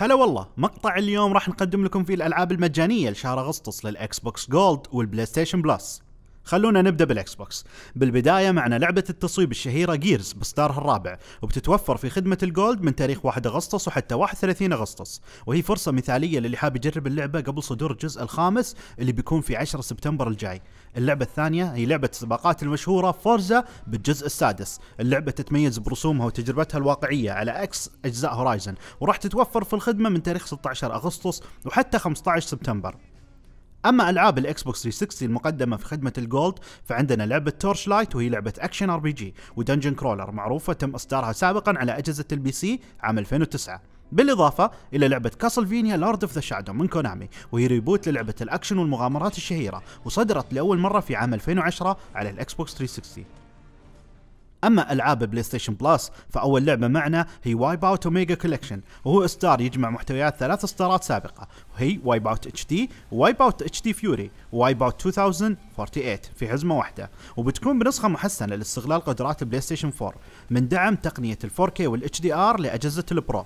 هلا والله مقطع اليوم راح نقدم لكم فيه الالعاب المجانيه لشهر اغسطس للاكس بوكس جولد والبلاي ستيشن بلس خلونا نبدا بالاكس بوكس بالبدايه معنا لعبه التصويب الشهيره جيرز بستارها الرابع وبتتوفر في خدمه الجولد من تاريخ 1 اغسطس وحتى 31 اغسطس وهي فرصه مثاليه للي حاب يجرب اللعبه قبل صدور الجزء الخامس اللي بيكون في 10 سبتمبر الجاي اللعبه الثانيه هي لعبه السباقات المشهوره فورزا بالجزء السادس اللعبه تتميز برسومها وتجربتها الواقعيه على عكس اجزاء هورايزن وراح تتوفر في الخدمه من تاريخ 16 اغسطس وحتى 15 سبتمبر اما العاب الاكس بوكس 360 المقدمه في خدمه الجولد فعندنا لعبه تورش لايت وهي لعبه اكشن ار بي جي ودنجن كرولر معروفه تم اصدارها سابقا على اجهزه البي سي عام 2009 بالإضافة إلى لعبة كاسلفينيا لورد اوف ذا شادو من كونامي وهي ريبوت للعبة الأكشن والمغامرات الشهيرة وصدرت لأول مرة في عام 2010 على الإكس بوكس 360 اما العاب بلاي ستيشن بلس فاول لعبه معنا هي وايب اوت اوميجا كولكشن وهو اصدار يجمع محتويات ثلاث اصدارات سابقه وهي وايب اوت اتش دي وايب اوت اتش دي فيوري وايب اوت 2048 في حزمه واحده وبتكون بنسخه محسنه لاستغلال قدرات البلاي ستيشن 4 من دعم تقنيه ال 4K والاتش دي ار لاجهزه البرو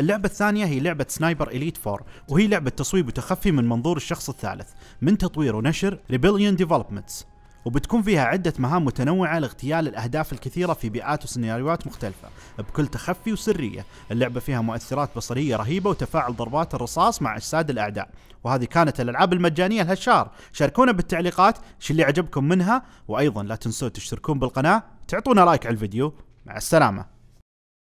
اللعبة الثانية هي لعبة سنايبر إليت 4 وهي لعبة تصويب وتخفي من منظور الشخص الثالث من تطوير ونشر ريبليون ديفلوبمنتس وبتكون فيها عدة مهام متنوعة لاغتيال الأهداف الكثيرة في بيئات وسيناريوهات مختلفة بكل تخفي وسرية اللعبة فيها مؤثرات بصرية رهيبة وتفاعل ضربات الرصاص مع أجساد الأعداء وهذه كانت الألعاب المجانية لهالشهر شاركونا بالتعليقات شو اللي عجبكم منها وأيضا لا تنسوا تشتركون بالقناة تعطونا لايك على الفيديو مع السلامة